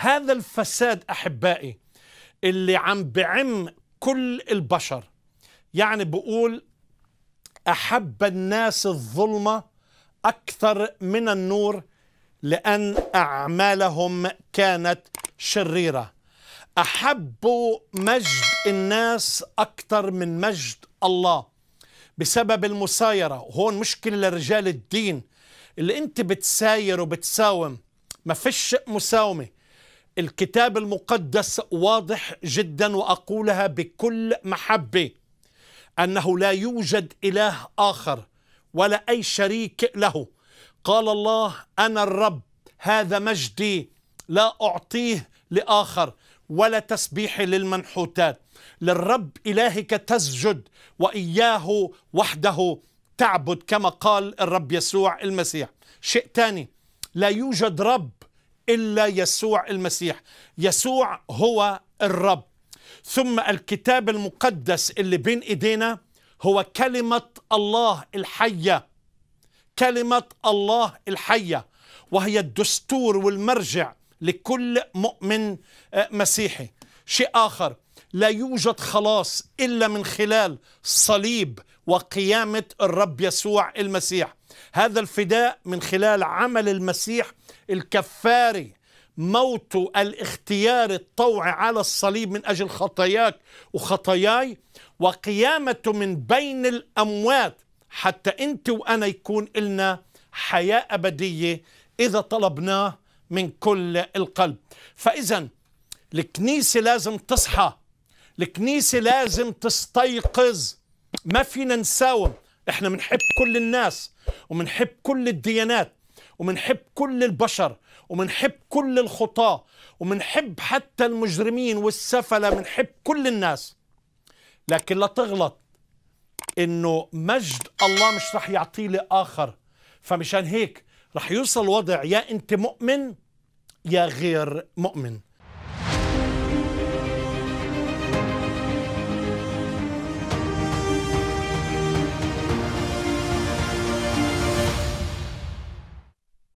هذا الفساد احبائي اللي عم بعم كل البشر يعني بقول احب الناس الظلمه اكثر من النور لان اعمالهم كانت شريره احبوا مجد الناس اكثر من مجد الله بسبب المسايره هون مشكله لرجال الدين اللي انت بتساير وبتساوم ما فيش مساومه الكتاب المقدس واضح جدا واقولها بكل محبه انه لا يوجد اله اخر ولا اي شريك له قال الله انا الرب هذا مجدي لا اعطيه لاخر ولا تسبيحي للمنحوتات للرب الهك تسجد واياه وحده تعبد كما قال الرب يسوع المسيح شيء ثاني لا يوجد رب الا يسوع المسيح يسوع هو الرب ثم الكتاب المقدس اللي بين ايدينا هو كلمه الله الحيه كلمه الله الحيه وهي الدستور والمرجع لكل مؤمن آه، مسيحي شيء اخر لا يوجد خلاص الا من خلال صليب وقيامة الرب يسوع المسيح هذا الفداء من خلال عمل المسيح الكفاري موته الاختيار الطوعي على الصليب من أجل خطاياك وخطاياي وقيامته من بين الأموات حتى أنت وأنا يكون لنا حياة أبدية إذا طلبناه من كل القلب فإذا الكنيسة لازم تصحى الكنيسة لازم تستيقظ ما فينا نساوم احنا بنحب كل الناس وبنحب كل الديانات وبنحب كل البشر وبنحب كل الخطاة وبنحب حتى المجرمين والسفلة بنحب كل الناس لكن لا تغلط انه مجد الله مش رح يعطيه لآخر فمشان هيك رح يوصل وضع يا انت مؤمن يا غير مؤمن